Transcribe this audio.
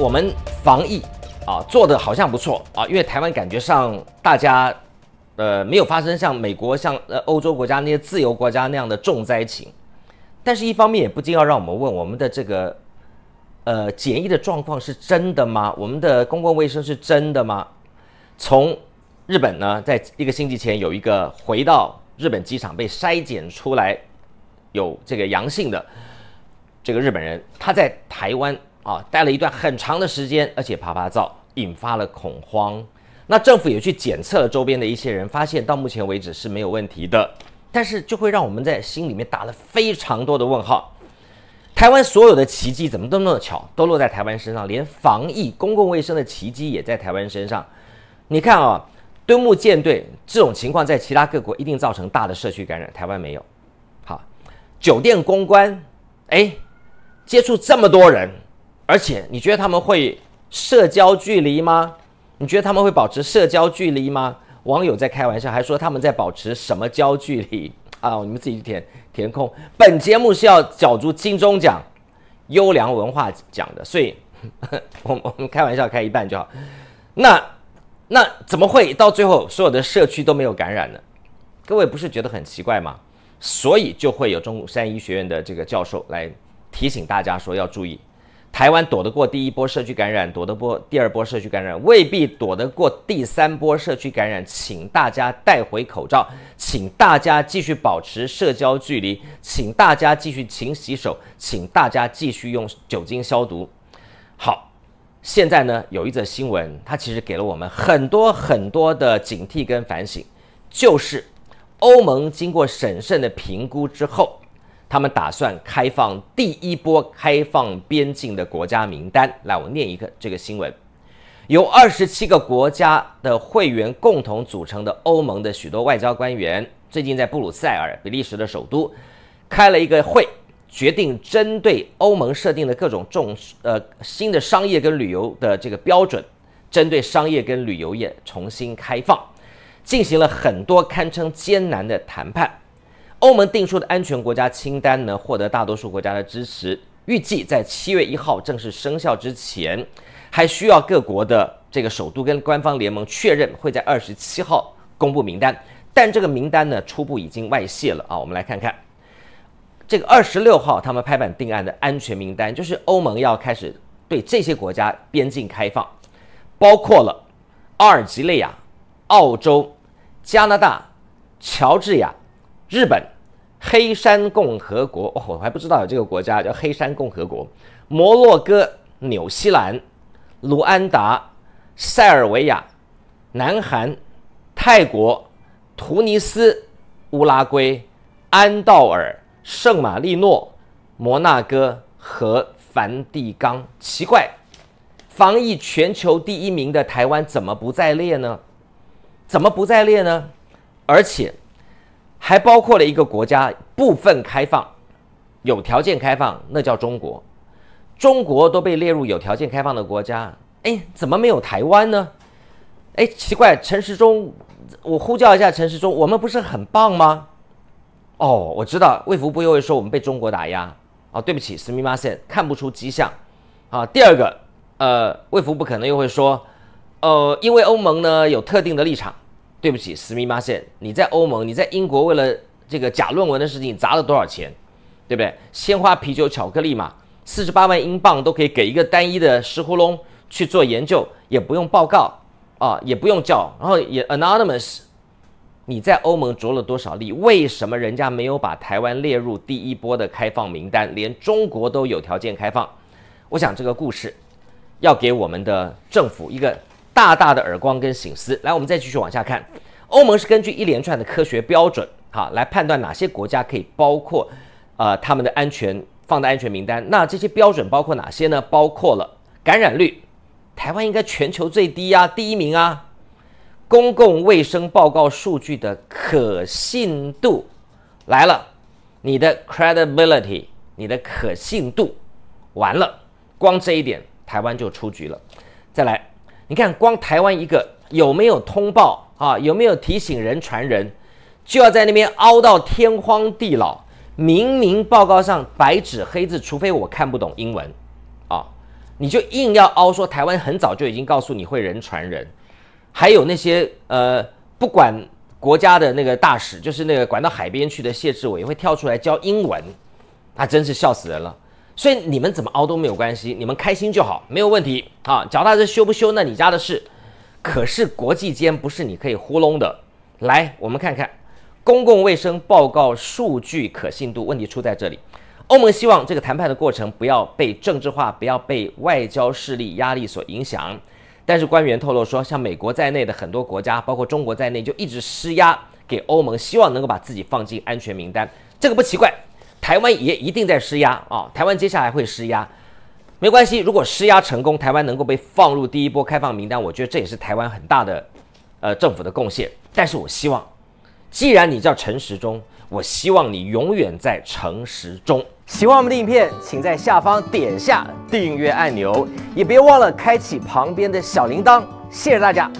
我们防疫啊做的好像不错啊，因为台湾感觉上大家呃没有发生像美国像呃欧洲国家那些自由国家那样的重灾情，但是一方面也不禁要让我们问我们的这个呃检疫的状况是真的吗？我们的公共卫生是真的吗？从日本呢，在一个星期前有一个回到日本机场被筛检出来有这个阳性的这个日本人，他在台湾。啊，待了一段很长的时间，而且啪啪照，引发了恐慌。那政府也去检测了周边的一些人，发现到目前为止是没有问题的。但是就会让我们在心里面打了非常多的问号。台湾所有的奇迹怎么都那么巧，都落在台湾身上，连防疫公共卫生的奇迹也在台湾身上。你看啊，敦睦舰队这种情况在其他各国一定造成大的社区感染，台湾没有。好，酒店公关，哎，接触这么多人。而且你觉得他们会社交距离吗？你觉得他们会保持社交距离吗？网友在开玩笑，还说他们在保持什么焦距离啊？你们自己去填填空。本节目是要角逐金钟奖、优良文化奖的，所以，我我们开玩笑开一半就好。那那怎么会到最后所有的社区都没有感染呢？各位不是觉得很奇怪吗？所以就会有中山医学院的这个教授来提醒大家说要注意。台湾躲得过第一波社区感染，躲得过第二波社区感染，未必躲得过第三波社区感染。请大家戴回口罩，请大家继续保持社交距离，请大家继续勤洗手，请大家继续用酒精消毒。好，现在呢有一则新闻，它其实给了我们很多很多的警惕跟反省，就是欧盟经过审慎的评估之后。他们打算开放第一波开放边境的国家名单。来，我念一个这个新闻：由二十七个国家的会员共同组成的欧盟的许多外交官员，最近在布鲁塞尔（比利时的首都）开了一个会，决定针对欧盟设定的各种重呃新的商业跟旅游的这个标准，针对商业跟旅游业重新开放，进行了很多堪称艰难的谈判。欧盟定出的安全国家清单呢，获得大多数国家的支持。预计在七月一号正式生效之前，还需要各国的这个首都跟官方联盟确认，会在二十七号公布名单。但这个名单呢，初步已经外泄了啊！我们来看看，这个二十六号他们拍板定案的安全名单，就是欧盟要开始对这些国家边境开放，包括了阿尔及利亚、澳洲、加拿大、乔治亚。日本、黑山共和国，我还不知道有这个国家叫黑山共和国；摩洛哥、纽西兰、卢安达、塞尔维亚、南韩、泰国、突尼斯、乌拉圭、安道尔、圣马力诺、摩纳哥和梵蒂冈。奇怪，防疫全球第一名的台湾怎么不在列呢？怎么不在列呢？而且。还包括了一个国家部分开放，有条件开放，那叫中国。中国都被列入有条件开放的国家，哎，怎么没有台湾呢？哎，奇怪，陈时中，我呼叫一下陈时中，我们不是很棒吗？哦，我知道，魏福部又会说我们被中国打压哦，对不起，私密马赛看不出迹象啊。第二个，呃，魏福部可能又会说，呃，因为欧盟呢有特定的立场。对不起，史密马塞，你在欧盟，你在英国，为了这个假论文的事情砸了多少钱，对不对？鲜花、啤酒、巧克力嘛，四十八万英镑都可以给一个单一的石窟窿去做研究，也不用报告啊，也不用叫，然后也 anonymous。你在欧盟着了多少力？为什么人家没有把台湾列入第一波的开放名单？连中国都有条件开放，我想这个故事要给我们的政府一个。大大的耳光跟醒思，来，我们再继续往下看。欧盟是根据一连串的科学标准，好，来判断哪些国家可以包括，呃，他们的安全放在安全名单。那这些标准包括哪些呢？包括了感染率，台湾应该全球最低啊，第一名啊。公共卫生报告数据的可信度来了，你的 credibility，你的可信度完了，光这一点台湾就出局了。再来。你看，光台湾一个有没有通报啊？有没有提醒人传人，就要在那边凹到天荒地老？明明报告上白纸黑字，除非我看不懂英文啊，你就硬要凹说台湾很早就已经告诉你会人传人。还有那些呃，不管国家的那个大使，就是那个管到海边去的谢志伟，会跳出来教英文，啊，真是笑死人了。所以你们怎么熬都没有关系，你们开心就好，没有问题啊。脚踏车修不修，那你家的事。可是国际间不是你可以糊弄的。来，我们看看公共卫生报告数据可信度问题出在这里。欧盟希望这个谈判的过程不要被政治化，不要被外交势力压力所影响。但是官员透露说，像美国在内的很多国家，包括中国在内，就一直施压给欧盟，希望能够把自己放进安全名单。这个不奇怪。台湾也一定在施压啊！台湾接下来会施压，没关系。如果施压成功，台湾能够被放入第一波开放名单，我觉得这也是台湾很大的，呃，政府的贡献。但是我希望，既然你叫陈时中，我希望你永远在陈时中。喜欢我们的影片，请在下方点下订阅按钮，也别忘了开启旁边的小铃铛。谢谢大家。